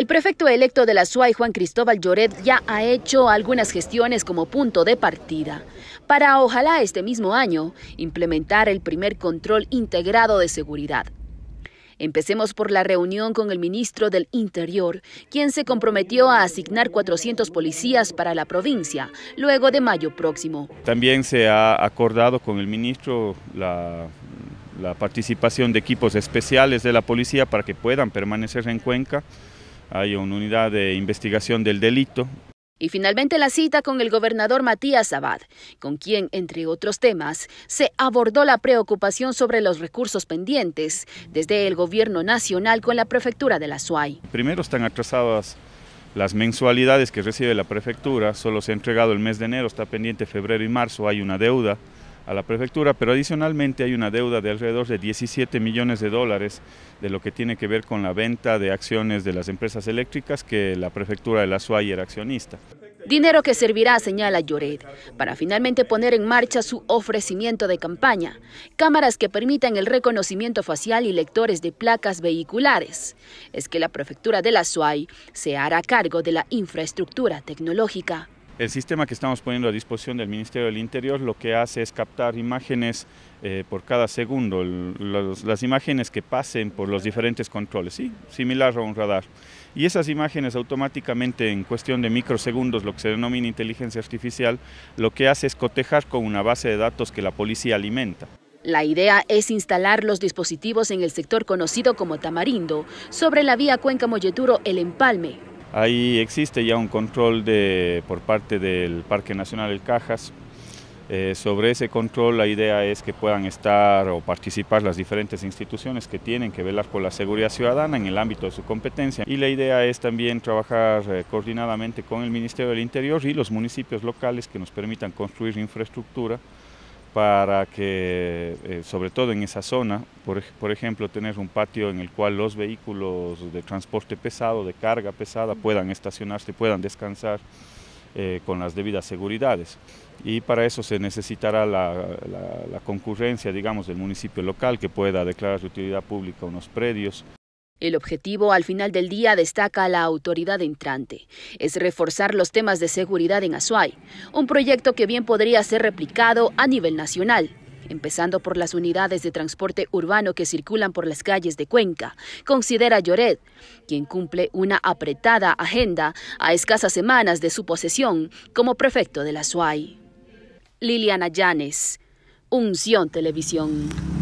El prefecto electo de la y Juan Cristóbal Lloret, ya ha hecho algunas gestiones como punto de partida para, ojalá este mismo año, implementar el primer control integrado de seguridad. Empecemos por la reunión con el ministro del Interior, quien se comprometió a asignar 400 policías para la provincia luego de mayo próximo. También se ha acordado con el ministro la participación de equipos especiales de la policía para que puedan permanecer en Cuenca hay una unidad de investigación del delito. Y finalmente la cita con el gobernador Matías Abad, con quien, entre otros temas, se abordó la preocupación sobre los recursos pendientes desde el gobierno nacional con la prefectura de la SUAY. Primero están atrasadas las mensualidades que recibe la prefectura, solo se ha entregado el mes de enero, está pendiente febrero y marzo, hay una deuda a la prefectura, pero adicionalmente hay una deuda de alrededor de 17 millones de dólares de lo que tiene que ver con la venta de acciones de las empresas eléctricas que la prefectura de la SUAY era accionista. Dinero que servirá, señala Lloret, para finalmente poner en marcha su ofrecimiento de campaña, cámaras que permitan el reconocimiento facial y lectores de placas vehiculares. Es que la prefectura de la SUAY se hará cargo de la infraestructura tecnológica. El sistema que estamos poniendo a disposición del Ministerio del Interior lo que hace es captar imágenes eh, por cada segundo, las imágenes que pasen por los diferentes controles, similar a un radar. Y esas imágenes automáticamente en cuestión de microsegundos, lo que se denomina inteligencia artificial, lo que hace es cotejar con una base de datos que la policía alimenta. La idea es instalar los dispositivos en el sector conocido como Tamarindo, sobre la vía Cuenca Molleturo El Empalme, Ahí existe ya un control por parte del Parque Nacional El Cajas. Eh, sobre ese control la idea es que puedan estar o participar las diferentes instituciones que tienen que velar por la seguridad ciudadana en el ámbito de su competencia. Y la idea es también trabajar eh, coordinadamente con el Ministerio del Interior y los municipios locales que nos permitan construir infraestructura para que, eh, sobre todo en esa zona, por, ejemplo, tener un patio en el cual los vehículos de transporte pesado, de carga pesada, puedan estacionarse, puedan descansar eh, con las debidas seguridades. Y para eso se necesitará la, la concurrencia, digamos, del municipio local que pueda declarar de utilidad pública unos predios. El objetivo al final del día destaca a la autoridad entrante, es reforzar los temas de seguridad en Azuay, un proyecto que bien podría ser replicado a nivel nacional, empezando por las unidades de transporte urbano que circulan por las calles de Cuenca, considera Lloret, quien cumple una apretada agenda a escasas semanas de su posesión como prefecto de la Azuay. Liliana Llanes, Unción Televisión.